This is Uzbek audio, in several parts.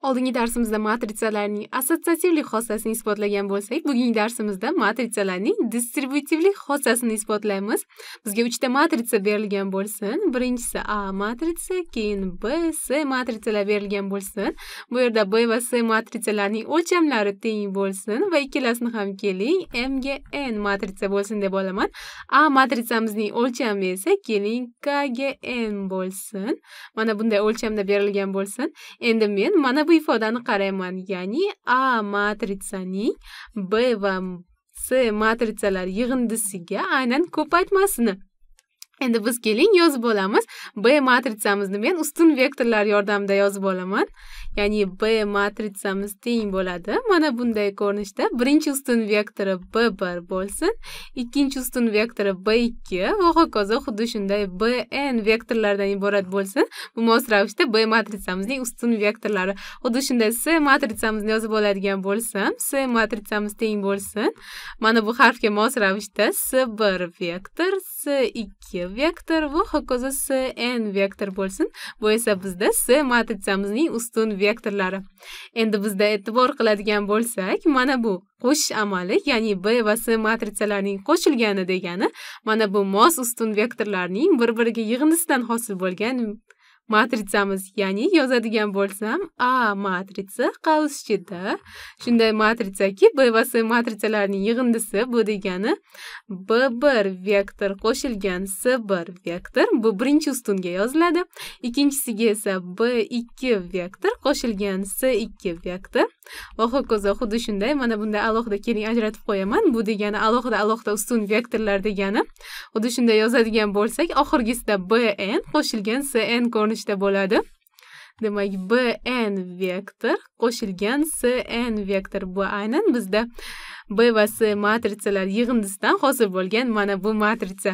oldingi darsimizda matritsalarning assotsiativlik xossasini isbotlagan bo'lsak bugungi darsimizda matritsalarning distributivlik xossasini isbotlaymiz bizga uchta matritsa berilgan bo'lsin birinchisi a matritsa keyin b s matritsalar berilgan bo'lsin bu yerda b va s matritsalarning o'lchamlari teng bo'lsin va ikkalasini ham keling m ga n matritsa bo'lsin deb olaman a matritsamizning o'lchami esa keling k ga n bo'lsin mana bunday o'lchamda berilgan bo'lsin endi men mana ифоданы қараймын яғни а матрицаның б ва с матрицалар иғындысыға айнан көп endi biz keling yozib olamiz b matritsamizni men ustun vektorlar yordamida yozib olaman ya'ni b matritsamiz teng bo'ladi mana bunday ko'rinishda birinchi ustun vektori b bir bo'lsin ikkinchi ustun vektori b ikki va hokazo xuddi shunday b n vektorlardan iborat bo'lsin bu mos ravishda b matritsamizning ustun vektorlari xuddi shunday s matritsamizni yozib oladigan bo'lsam s matritsamiz teng bo'lsin mana bu harfga mos ravishda s bir vektor s ikki vektor bu hokazo cn vektor bo'lsin bu esa bizda s matritsamizning ustun vektorlari endi bizda e'tibor qiladigan bo'lsak mana bu qo'shish amali ya'ni b va s matritsalarining qo'shilgani degani mana bu mos ustun vektorlarning bir biriga yig'indisidan hosil bo'lgan matritsamiz ya'ni yozadigan bo'lsam a matritsa qavs ichida shunday matritsaki b va s matritsalarining yig'indisi bu degani b bir vektor qo'shilgan s bir vektor bu birinchi ustunga yoziladi ikkinchisiga esa b ikki vektor qo'shilgan s ikki vektor va hokazo xuddi shunday mana bunday alohida keling ajratib qo'yaman bu degani alohida alohida ustun vektorlar degani xuddi shunday yozadigan bo'lsak oxirgisida bn qo'shilgan sn ko'rinishi nechta bo'ladi demak bn vektor qo'shilgan cn vektor bu aynan bizda b va c matritsalar yig'indisidan hosil bo'lgan mana bu matritsa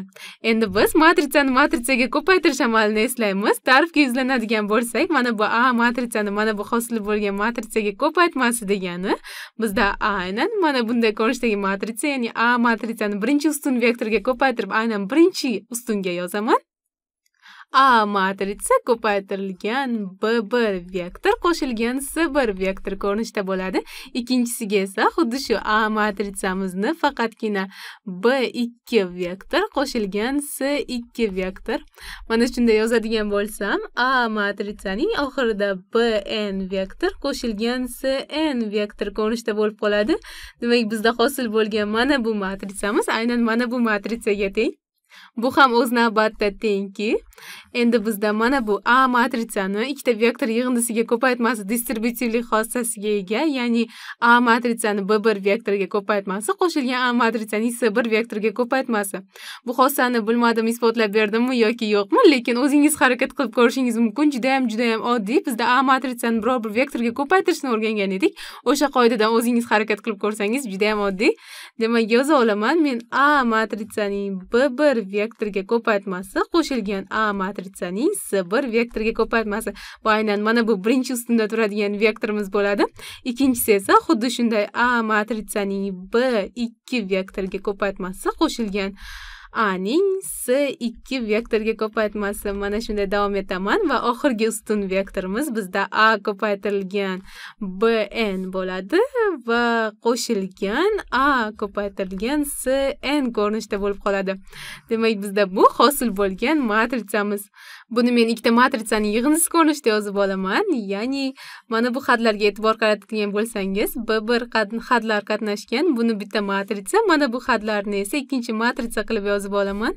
endi biz matritsani matritsaga ko'paytirish amalini eslaymiz ta'rifga yuzlanadigan bo'lsak mana bu a matritsani mana bu hosil bo'lgan matritsaga ko'paytmasi degani bizda aynan mana bunday ko'rinishdagi matritsa ya'ni a matritsani birinchi ustun vektorga ko'paytirib aynan birinchi ustunga yozaman A matritsa ko'paytirilgan B1 vektor qo'shilgan C1 vektor ko'rinishda bo'ladi. Ikkinchisiga esa xuddi shu A matritsamizni faqatgina B2 vektor qo'shilgan C2 vektor mana shunday yozadigan bo'lsam, A matritsaning oxirida BN vektor qo'shilgan CN vektor ko'rinishda bo'lib qoladi. Demak, bizda hosil bo'lgan mana bu matritsamiz aynan mana bu matritsaga teng. bu ham o'z navbatida tengki endi bizda mana bu a matritsani ikkita vektor yig'indisiga ko'paytmasi distributivlik xossasiga ega ya'ni a matritsani b bir vektoriga ko'paytmasi qo'shilgan a matritsani s bir vektoriga ko'paytmasi bu xossani bilmadim isbotlab berdimmi yoki yo'qmi lekin o'zingiz harakat qilib ko'rishingiz mumkin juda judayam juda oddiy bizda a matritsani biror bir vektorga ko'paytirishni o'rgangan edik o'sha qoidadan o'zingiz harakat qilib ko'rsangiz juda oddiy demak yoza olaman men a matritsaning b bir vektorga ko'paytmasi qo'shilgan a matritsaning s bir vektorga ko'paytmasi bu aynan mana bu birinchi ustunda turadigan vektorimiz bo'ladi ikkinchisi esa xuddi shunday a matritsaning b ikki vektorga ko'paytmasi qo'shilgan aning s ikki vektorga ko'paytmasi mana shunday davom etaman va oxirgi ustun vektorimiz bizda a ko'paytirilgan bn bo'ladi va qo'shilgan a ko'paytirilgan s n ko'rinishda bo'lib qoladi demak bizda bu hosil bo'lgan matritsamiz buni men ikkita matritsani yig'indisi ko'rinishda yozib olaman ya'ni mana bu hadlarga e'tibor qaratadigan bo'lsangiz b bir hadlar qatnashgan buni bitta matritsa mana bu hadlarni esa ikkinchi matritsa qilib yozib yozib olaman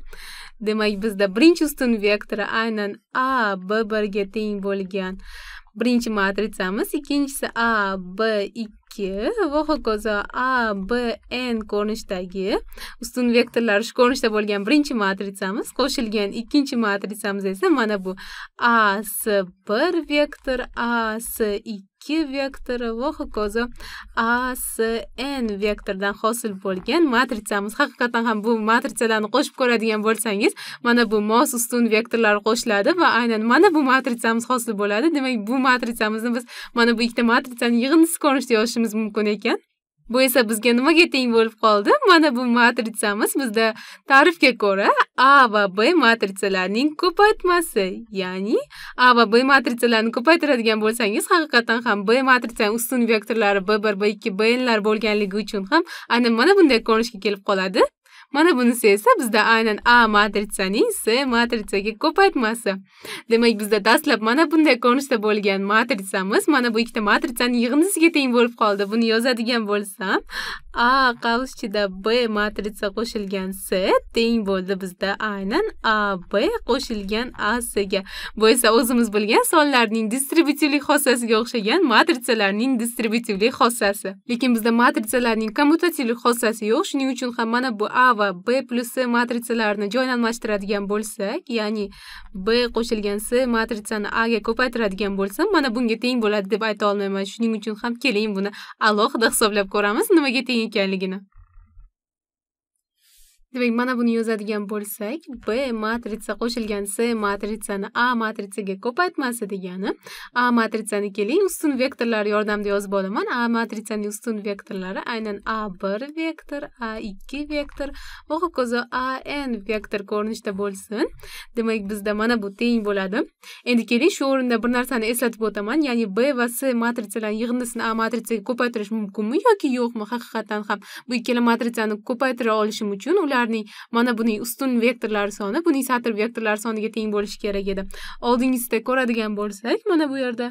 demak bizda birinchi ustun vektori aynan a b birga teng bo'lgan birinchi matritsamiz ikkinchisi a b ikki va hokazo a b n ko'rinishdagi ustun vektorlari shu ko'rinishda bo'lgan birinchi matritsamiz qo'shilgan ikkinchi matritsamiz esa mana bu a s bir vektor a s ikki q vektori va hokazo a s n vektordan hosil bo'lgan matritsamiz haqiqatan ham bu matritsalarni qo'shib ko'radigan bo'lsangiz mana bu mos ustun vektorlari qo'shiladi va aynan mana bu matritsamiz hosil bo'ladi demak bu matritsamizni biz mana bu ikkita matritsani yig'indisi ko'rinishida yozishimiz mumkin ekan bu esa bizga nimaga teng bo'lib qoldi mana bu matritsamiz bizda ta'rifga ko'ra a va b matritsalarning ko'paytmasi ya'ni a va b matritsalarini ko'paytiradigan bo'lsangiz haqiqatan ham b matritsani ustun vektorlari b bir b ikki bnlar bo'lganligi uchun ham aynan mana bunday ko'rinishga kelib qoladi mana bunisi esa bizda aynan a matritsaning s matritsaga ko'paytmasi demak bizda dastlab mana bunday ko'rinishda bo'lgan matritsamiz mana bu ikkita matritsani yig'indisiga teng bo'lib qoldi buni yozadigan bo'lsam a qavs ichida b matritsa qo'shilgan s teng bo'ldi bizda aynan a b qo'shilgan a sga ga bu esa o'zimiz bilgan sonlarning distributivlik xossasiga o'xshagan matritsalarning distributivlik xossasi lekin bizda matritsalarning kommutativlik xossasi yo'q shuning uchun ham mana bu a va b plus c matritsalarini almashtiradigan bo'lsak ya'ni b qo'shilgan c matritsani a ga ko'paytiradigan bo'lsam mana bunga teng bo'ladi deb ayta olmayman shuning uchun ham keling buni alohida hisoblab ko'ramiz nimaga teng ekanligini demak mana buni yozadigan bo'lsak b matritsa qo'shilgan c matritsani a matritsaga ko'paytmasi degani a matritsani keling ustun vektorlari yordamida yozib olaman a matritsaning ustun vektorlari aynan a bir vektor a ikki vektor va hokazo a n vektor ko'rinishda bo'lsin demak bizda mana bu teng bo'ladi endi keling shu o'rinda bir narsani eslatib o'taman ya'ni b va c matritsalarni yig'indisini a matritsaga ko'paytirish mumkinmi yoki yo'qmi haqiqatdan ham bu ikkala matritsani ko'paytira olishim uchun ular vektorlarning mana buning ustun vektorlar soni buning satr vektorlari soniga teng bo'lishi kerak edi oldingizda ko'radigan bo'lsak mana bu yerda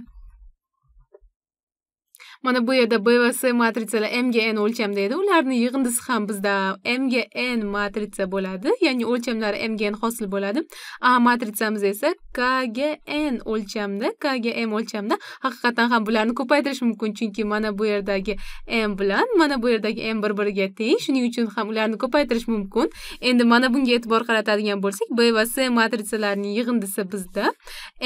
mana bu yerda b va s matritsalar m ga n o'lchamda edi ularni yig'indisi ham bizda m ga n matritsa bo'ladi ya'ni o'lchamlari m ga n hosil bo'ladi a matritsamiz esa k ga n o'lchamda k ga m o'lchamda haqiqatdan ham bularni ko'paytirish mumkin chunki mana bu yerdagi m bilan mana bu yerdagi m bir biriga teng shuning uchun ham ularni ko'paytirish mumkin endi mana bunga e'tibor qaratadigan bo'lsak b va s matritsalarining yig'indisi bizda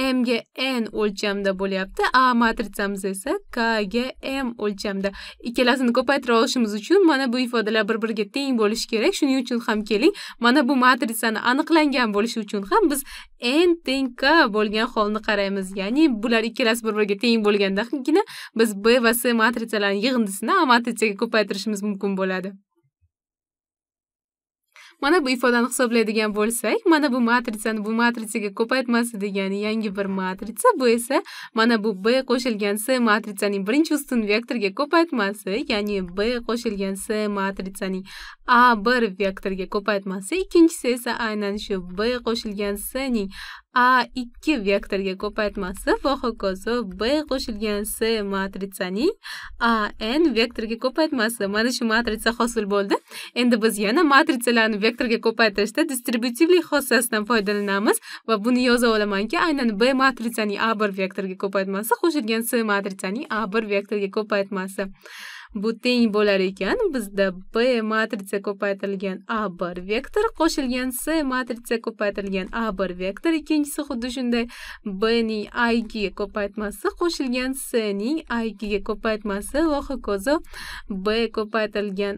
m ga n o'lchamda bo'lyapti a matritsamiz esa k ga m o'lchamda ikkalasini ko'paytira olishimiz uchun mana bu ifodalar bir biriga teng bo'lishi kerak shuning uchun ham keling mana bu matritsani aniqlangan bo'lishi uchun ham biz n teng k bo'lgan holni qaraymiz ya'ni bular ikkalasi bir biriga teng bo'lgandagina biz b va s matritsalarni yig'indisini a matritsaga ko'paytirishimiz mumkin bo'ladi mana bu ifodani hisoblaydigan bo'lsak mana bu matritsani bu matritsaga ko'paytmasi degani yangi bir matritsa bu esa mana bu b qo'shilgan s matritsaning birinchi ustun vektorga ko'paytmasi ya'ni b qo'shilgan s matritsaning a bir vektorga ko'paytmasi ikkinchisi esa aynan shu b qo'shilgan c ning a ikki vektorga ko'paytmasi va hokazo b qo'shilgan c matritsaning a n vektorga ko'paytmasi mana shu matritsa hosil bo'ldi endi biz yana matritsalarni vektorga ko'paytirishda distributivlik xossasidan foydalanamiz va buni yoza olamanki aynan b matritsaning a bir vektorga ko'paytmasi qo'shilgan c matritsaning a bir vektorga ko'paytmasi Bu teng bo'lar ekan, bizda B matritsa ko'paytirilgan A1 vektor qo'shilgan C matritsa ko'paytirilgan A1 vektor, ikkinchisi xuddi shunday B ning a ikkiga ko'paytmasi qo'shilgan C ning a ikkiga ga ko'paytmasi va hokazo B ko'paytirilgan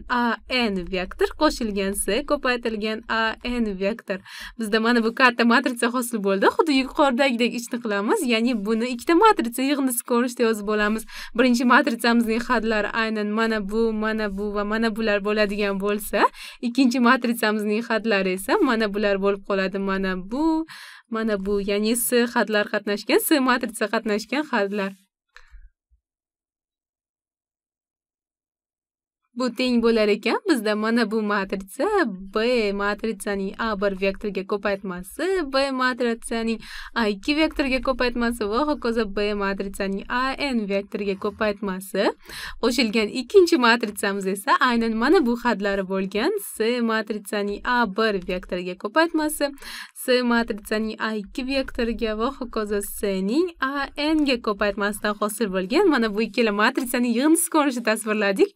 AN vektor qo'shilgan C ko'paytirilgan AN vektor. Bizda mana bu katta matritsa hosil bo'ldi. Xuddi yuqoridagidek ishni qilamiz, ya'ni buni ikkita matritsa yig'indisi ko'rinishda yozib olamiz. Birinchi matritsamizning hadlari aynan uchun mana bu mana bu va mana bular bo'ladigan bo'lsa ikkinchi matritsamizning hadlari esa mana bular bo'lib qoladi mana bu mana bu ya'ni s hadlar qatnashgan s matritsa qatnashgan hadlar bu teng bo'lar ekan bizda mana bu matritsa b matritsaning a bir vektorga ko'paytmasi b matritsaning a ikki vektorga ko'paytmasi va hokazo b matritsaning a n vektorga ko'paytmasi qo'shilgan ikkinchi matritsamiz esa aynan mana bu hadlari bo'lgan s matritsaning a bir vektorga ko'paytmasi s matritsaning a ikki vektorga va hokazo s ning a n ga ko'paytmasidan hosil bo'lgan mana bu ikkala matritsani yig'indisi ko'rinishida tasvirladik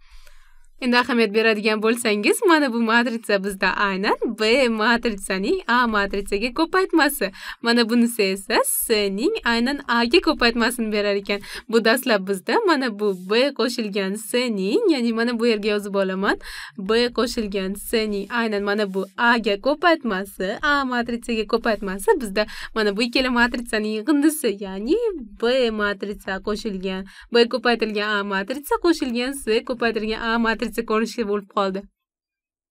endi ahamiyat beradigan bo'lsangiz mana bu matritsa bizda aynan b matritsaning a matritsaga ko'paytmasi mana bunisi esa s ning aynan a ga ko'paytmasini berar ekan bu dastlab bizda mana bu b qo'shilgan s ning ya'ni mana bu yerga yozib olaman b qo'shilgan s ning aynan mana bu a ga ko'paytmasi a matritsaga ko'paytmasi bizda mana bu ikkala matritsani yig'indisi ya'ni b matritsa qo'shilgan b ko'paytirilgan a matritsa qo'shilgan s ko'paytirilgan a matritsa pozitsiya ko'rinishli bo'lib qoldi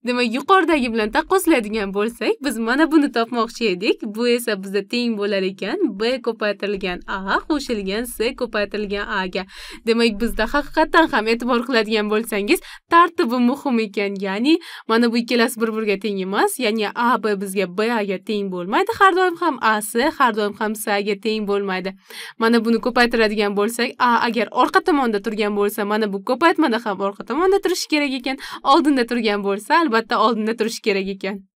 demak yuqoridagi bilan taqqoslaydigan bo'lsak biz mana buni topmoqchi edik bu esa bizda teng bo'lar ekan b ko'paytirilgan a qo'shilgan c ko'paytirilgan a ga demak bizda haqiqatdan ham e'tibor qiladigan bo'lsangiz tartibi muhim ekan ya'ni mana bu ikkalasi bir biriga teng emas ya'ni a b bizga b a ga teng bo'lmaydi har doim ham a c har doim ham s ga teng bo'lmaydi mana buni ko'paytiradigan bo'lsak a agar orqa tomonda turgan bo'lsa mana bu ko'paytmada ham orqa tomonda turishi kerak ekan oldinda turgan bo'lsa albatta oldinda turishi kerak ekan